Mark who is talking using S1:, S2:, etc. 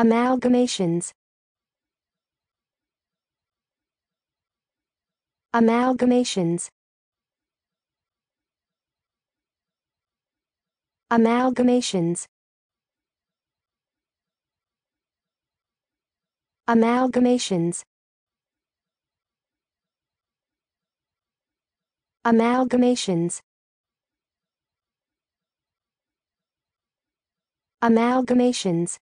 S1: Amalgamations Amalgamations Amalgamations Amalgamations Amalgamations Amalgamations